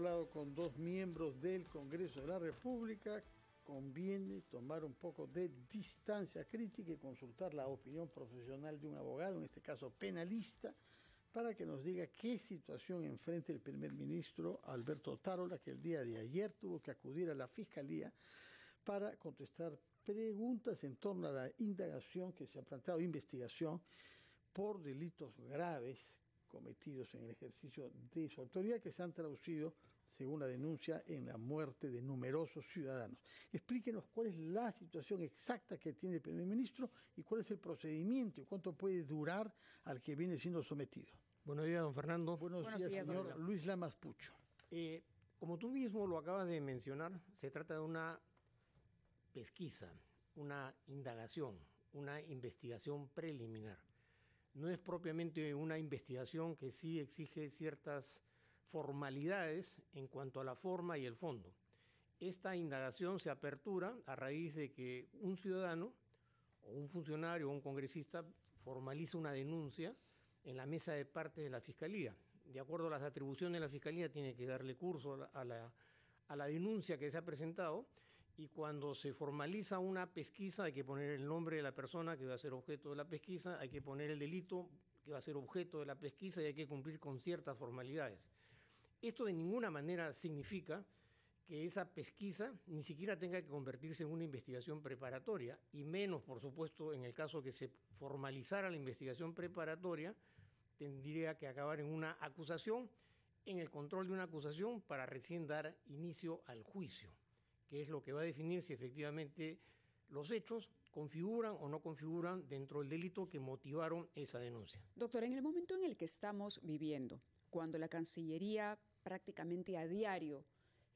hablado con dos miembros del Congreso de la República, conviene tomar un poco de distancia crítica y consultar la opinión profesional de un abogado, en este caso penalista, para que nos diga qué situación enfrenta el primer ministro Alberto Tarola, que el día de ayer tuvo que acudir a la Fiscalía para contestar preguntas en torno a la indagación que se ha planteado, investigación por delitos graves cometidos en el ejercicio de su autoridad que se han traducido, según la denuncia, en la muerte de numerosos ciudadanos. Explíquenos cuál es la situación exacta que tiene el primer ministro y cuál es el procedimiento y cuánto puede durar al que viene siendo sometido. Buenos días, don Fernando. Buenos, días, señor Luis Lamas Pucho. Eh, como tú mismo lo acabas de mencionar, se trata de una pesquisa, una indagación, una investigación preliminar no es propiamente una investigación que sí exige ciertas formalidades en cuanto a la forma y el fondo. Esta indagación se apertura a raíz de que un ciudadano o un funcionario o un congresista formaliza una denuncia en la mesa de parte de la Fiscalía. De acuerdo a las atribuciones de la Fiscalía, tiene que darle curso a la denuncia que se ha presentado y cuando se formaliza una pesquisa hay que poner el nombre de la persona que va a ser objeto de la pesquisa, hay que poner el delito que va a ser objeto de la pesquisa y hay que cumplir con ciertas formalidades. Esto de ninguna manera significa que esa pesquisa ni siquiera tenga que convertirse en una investigación preparatoria, y menos, por supuesto, en el caso que se formalizara la investigación preparatoria, tendría que acabar en una acusación, en el control de una acusación para recién dar inicio al juicio que es lo que va a definir si efectivamente los hechos configuran o no configuran dentro del delito que motivaron esa denuncia. Doctor, en el momento en el que estamos viviendo, cuando la Cancillería prácticamente a diario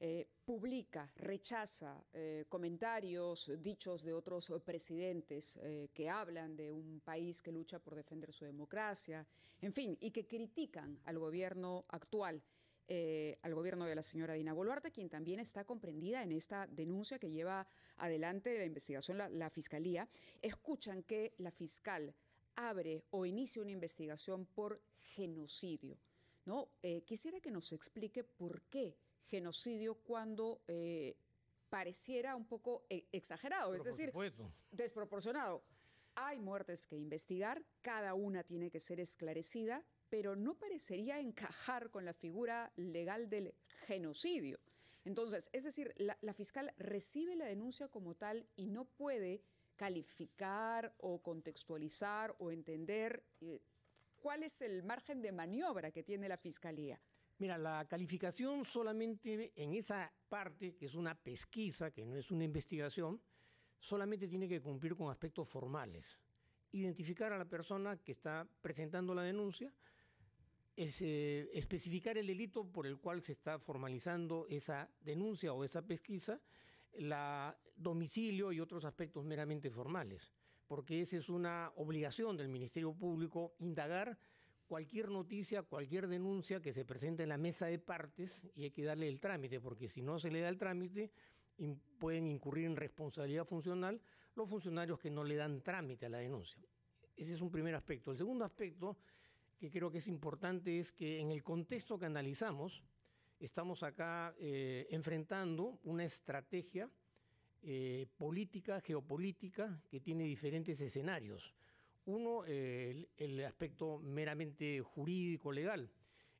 eh, publica, rechaza eh, comentarios, dichos de otros presidentes eh, que hablan de un país que lucha por defender su democracia, en fin, y que critican al gobierno actual. Eh, al gobierno de la señora Dina Boluarte, quien también está comprendida en esta denuncia que lleva adelante la investigación la, Fiscalía. Escuchan que la fiscal abre o inicia una investigación por genocidio. ¿no? Eh, quisiera que nos explique por qué genocidio cuando eh, pareciera un poco e, exagerado, es decir, desproporcionado. Hay muertes que investigar, cada una tiene que ser esclarecida pero no parecería encajar con la figura legal del genocidio. Entonces, es decir, la, fiscal recibe la denuncia como tal y no puede calificar o contextualizar o entender eh, cuál es el margen de maniobra que tiene la fiscalía. Mira, la calificación solamente en esa parte, que es una pesquisa, que no es una investigación, solamente tiene que cumplir con aspectos formales. Identificar a la persona que está presentando la denuncia, es, eh, especificar el delito por el cual se está formalizando esa denuncia o esa pesquisa, la domicilio y otros aspectos meramente formales, porque esa es una obligación del Ministerio Público indagar cualquier noticia, cualquier denuncia que se presente en la mesa de partes y hay que darle el trámite, porque si no se le da el trámite, pueden incurrir en responsabilidad funcional los funcionarios que no le dan trámite a la denuncia. Ese es un primer aspecto. El segundo aspecto que creo que es importante es que en el contexto que analizamos, estamos acá eh, enfrentando una estrategia eh, política, geopolítica, que tiene diferentes escenarios. Uno, el, aspecto meramente jurídico, legal.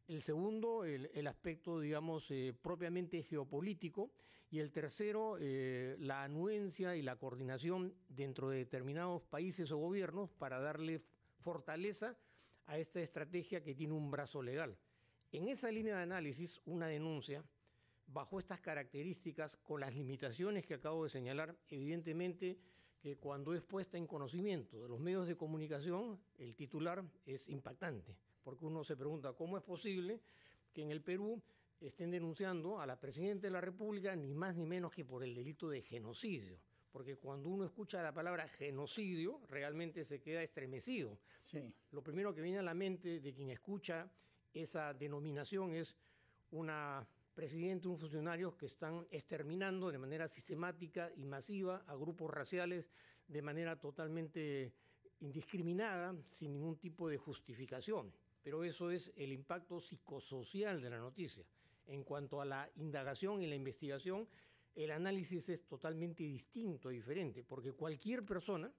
El segundo, el, el aspecto, digamos, eh, propiamente geopolítico. Y el tercero, la anuencia y la coordinación dentro de determinados países o gobiernos para darle fortaleza a esta estrategia que tiene un brazo legal. En esa línea de análisis, una denuncia bajo estas características, con las limitaciones que acabo de señalar, evidentemente que cuando es puesta en conocimiento de los medios de comunicación, el titular es impactante, porque uno se pregunta cómo es posible que en el Perú estén denunciando a la Presidenta de la República ni más ni menos que por el delito de genocidio porque cuando uno escucha la palabra genocidio, realmente se queda estremecido. Sí. Lo primero que viene a la mente de quien escucha esa denominación es una presidente, un funcionario que están exterminando de manera sistemática y masiva a grupos raciales de manera totalmente indiscriminada, sin ningún tipo de justificación. Pero eso es el impacto psicosocial de la noticia. En cuanto a la indagación y la investigación, el análisis es totalmente distinto, diferente, porque cualquier persona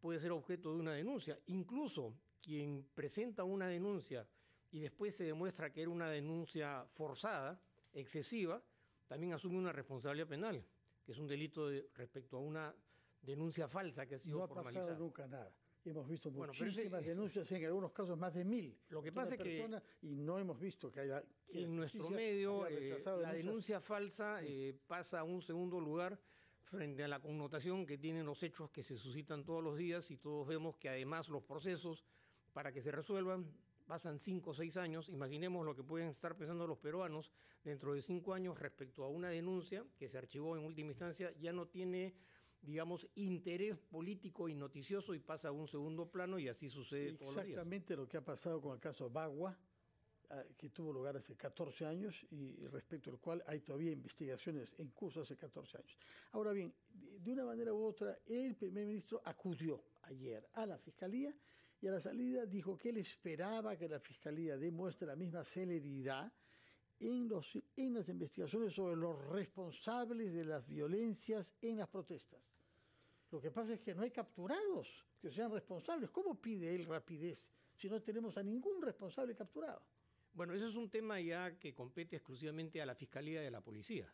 puede ser objeto de una denuncia. Incluso quien presenta una denuncia y después se demuestra que era una denuncia forzada, excesiva, también asume una responsabilidad penal, que es un delito de, respecto a una denuncia falsa que ha sido formalizada. nunca nada hemos visto muchísimas denuncias, en algunos casos más de mil. Lo que pasa es que. Y no hemos visto que haya. en nuestro medio, eh, la denuncia falsa eh, pasa a un segundo lugar frente a la connotación que tienen los hechos que se suscitan todos los días y todos vemos que además los procesos para que se resuelvan pasan cinco o seis años, imaginemos lo que pueden estar pensando los peruanos dentro de cinco años respecto a una denuncia que se archivó en última instancia, ya no tiene digamos, interés político y noticioso y pasa a un segundo plano y así sucede. Exactamente todos los Exactamente lo que ha pasado con el caso Bagua, ah, que tuvo lugar hace 14 años y respecto al cual hay todavía investigaciones en curso hace 14 años. Ahora bien, de una manera u otra, el primer ministro acudió ayer a la Fiscalía y a la salida dijo que él esperaba que la Fiscalía demuestre la misma celeridad en, los, en las investigaciones sobre los responsables de las violencias en las protestas. Lo que pasa es que no hay capturados que sean responsables. ¿Cómo pide él rapidez si no tenemos a ningún responsable capturado? Bueno, ese es un tema ya que compete exclusivamente a la Fiscalía y a la Policía.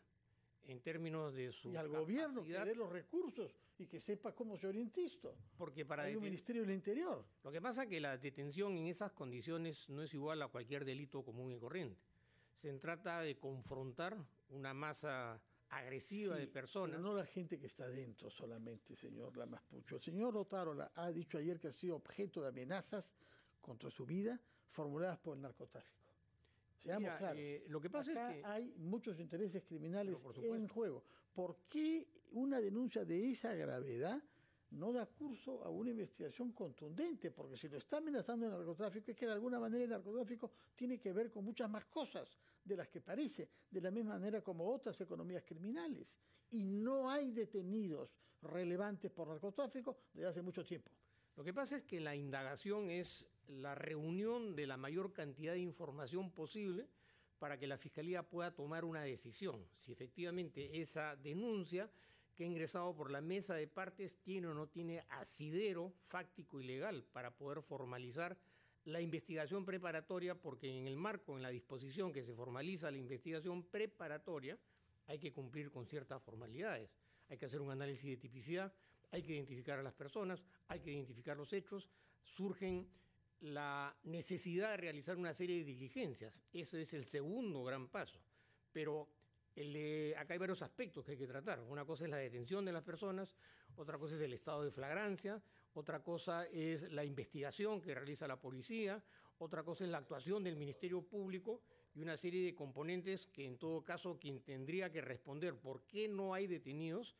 En términos de su. Y al gobierno que dé los recursos y que sepa cómo se orienta esto. Porque para. Hay Ministerio del Interior. Lo que pasa es que la detención en esas condiciones no es igual a cualquier delito común y corriente. Se trata de confrontar una masa agresiva de personas. no la gente que está dentro solamente, señor Lamaspucho. El señor Otárola ha dicho ayer que ha sido objeto de amenazas contra su vida formuladas por el narcotráfico. Seamos claros. Eh, lo que pasa es que hay muchos intereses criminales en juego. ¿Por qué una denuncia de esa gravedad no da curso a una investigación contundente, porque si lo está amenazando el narcotráfico, es que de alguna manera el narcotráfico tiene que ver con muchas más cosas de las que parece, de la misma manera como otras economías criminales. Y no hay detenidos relevantes por narcotráfico desde hace mucho tiempo. Lo que pasa es que la indagación es la reunión de la mayor cantidad de información posible para que la Fiscalía pueda tomar una decisión, si efectivamente esa denuncia que ha ingresado por la mesa de partes tiene o no tiene asidero fáctico y legal para poder formalizar la investigación preparatoria, porque en el marco, en la disposición que se formaliza la investigación preparatoria, hay que cumplir con ciertas formalidades. Hay que hacer un análisis de tipicidad, hay que identificar a las personas, hay que identificar los hechos. Surgen la necesidad de realizar una serie de diligencias. Ese es el segundo gran paso. Pero acá hay varios aspectos que hay que tratar. Una cosa es la detención de las personas, otra cosa es el estado de flagrancia, otra cosa es la investigación que realiza la policía, otra cosa es la actuación del Ministerio Público y una serie de componentes que en todo caso quien tendría que responder por qué no hay detenidos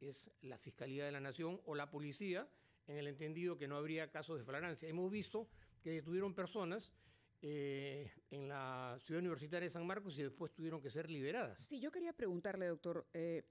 es la Fiscalía de la Nación o la policía, en el entendido que no habría casos de flagrancia. Hemos visto que detuvieron personas eh, en la ciudad universitaria de San Marcos y después tuvieron que ser liberadas. Sí, yo quería preguntarle, doctor, eh,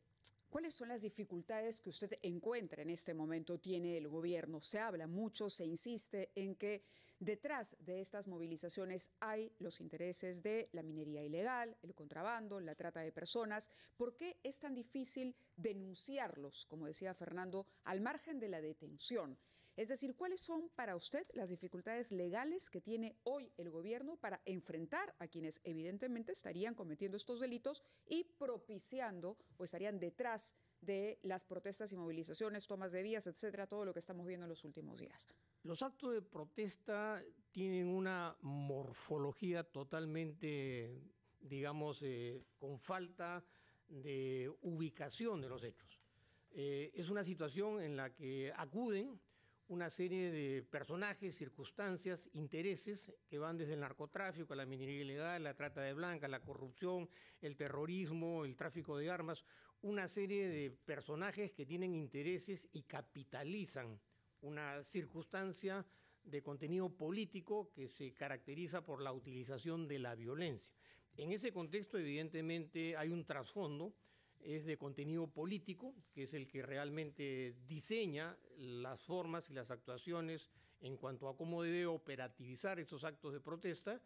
¿cuáles son las dificultades que usted encuentra en este momento tiene el gobierno? Se habla mucho, se insiste en que detrás de estas movilizaciones hay los intereses de la minería ilegal, el contrabando, la trata de personas. ¿Por qué es tan difícil denunciarlos, como decía Fernando, al margen de la detención? Es decir, ¿cuáles son para usted las dificultades legales que tiene hoy el gobierno para enfrentar a quienes evidentemente estarían cometiendo estos delitos y propiciando o estarían detrás de las protestas y movilizaciones, tomas de vías, etcétera, todo lo que estamos viendo en los últimos días? Los actos de protesta tienen una morfología totalmente, digamos, eh, con falta de ubicación de los hechos. Eh, es una situación en la que acuden una serie de personajes, circunstancias, intereses que van desde el narcotráfico a la minería ilegal, la trata de blancas, la corrupción, el terrorismo, el tráfico de armas, una serie de personajes que tienen intereses y capitalizan una circunstancia de contenido político que se caracteriza por la utilización de la violencia. En ese contexto, evidentemente, hay un trasfondo es de contenido político, que es el que realmente diseña las formas y las actuaciones en cuanto a cómo debe operativizar estos actos de protesta.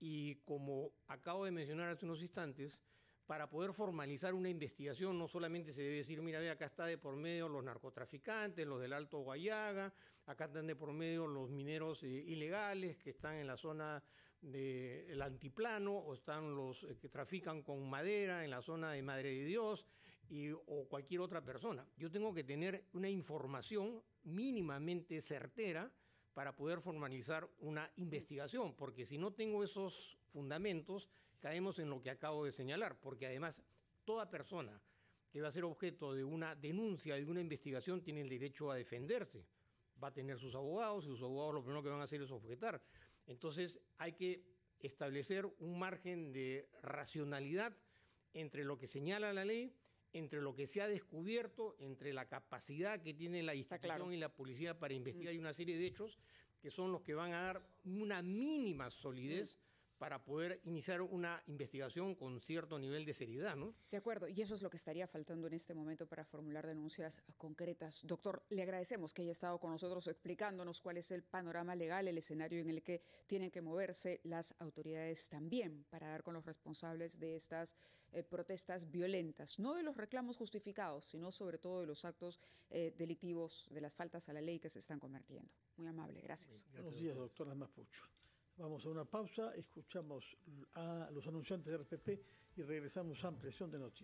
Y como acabo de mencionar hace unos instantes, para poder formalizar una investigación no solamente se debe decir, mira, ve, acá está de por medio los narcotraficantes, los del Alto Guayaga, acá están de por medio los mineros eh, ilegales que están en la zona del antiplano, o están los eh, que trafican con madera en la zona de Madre de Dios, y, o cualquier otra persona. Yo tengo que tener una información mínimamente certera para poder formalizar una investigación, porque si no tengo esos fundamentos, caemos en lo que acabo de señalar, porque además toda persona que va a ser objeto de una denuncia, de una investigación, tiene el derecho a defenderse. Va a tener sus abogados y sus abogados lo primero que van a hacer es objetar. Entonces hay que establecer un margen de racionalidad entre lo que señala la ley entre lo que se ha descubierto, entre la capacidad que tiene la institución y la policía para investigar mm. y una serie de hechos que son los que van a dar una mínima solidez mm para poder iniciar una investigación con cierto nivel de seriedad, ¿no? De acuerdo, y eso es lo que estaría faltando en este momento para formular denuncias concretas. Doctor, le agradecemos que haya estado con nosotros explicándonos cuál es el panorama legal, el escenario en el que tienen que moverse las autoridades también para dar con los responsables de estas eh, protestas violentas, no de los reclamos justificados, sino sobre todo de los actos eh, delictivos, de las faltas a la ley que se están convirtiendo. Muy amable, gracias. Buenos días, doctora Mapucho. Vamos a una pausa, escuchamos a los anunciantes de RPP y regresamos a ampliación de noticias.